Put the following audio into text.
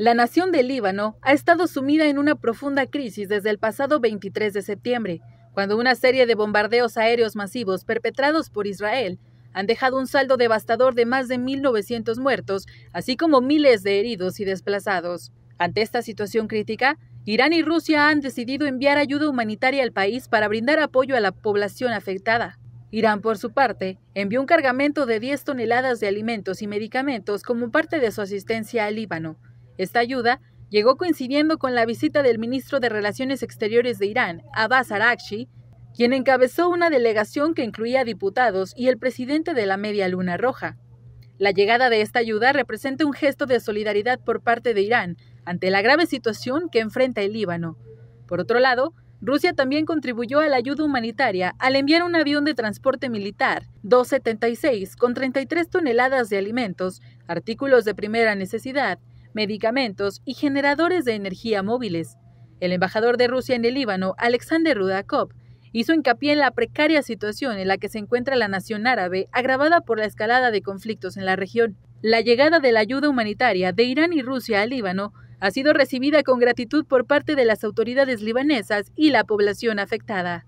La nación del Líbano ha estado sumida en una profunda crisis desde el pasado 23 de septiembre, cuando una serie de bombardeos aéreos masivos perpetrados por Israel han dejado un saldo devastador de más de 1.900 muertos, así como miles de heridos y desplazados. Ante esta situación crítica, Irán y Rusia han decidido enviar ayuda humanitaria al país para brindar apoyo a la población afectada. Irán, por su parte, envió un cargamento de 10 toneladas de alimentos y medicamentos como parte de su asistencia al Líbano, esta ayuda llegó coincidiendo con la visita del ministro de Relaciones Exteriores de Irán, Abbas Arakshi, quien encabezó una delegación que incluía diputados y el presidente de la Media Luna Roja. La llegada de esta ayuda representa un gesto de solidaridad por parte de Irán ante la grave situación que enfrenta el Líbano. Por otro lado, Rusia también contribuyó a la ayuda humanitaria al enviar un avión de transporte militar 276 con 33 toneladas de alimentos, artículos de primera necesidad, medicamentos y generadores de energía móviles. El embajador de Rusia en el Líbano, Alexander Rudakov, hizo hincapié en la precaria situación en la que se encuentra la nación árabe, agravada por la escalada de conflictos en la región. La llegada de la ayuda humanitaria de Irán y Rusia al Líbano ha sido recibida con gratitud por parte de las autoridades libanesas y la población afectada.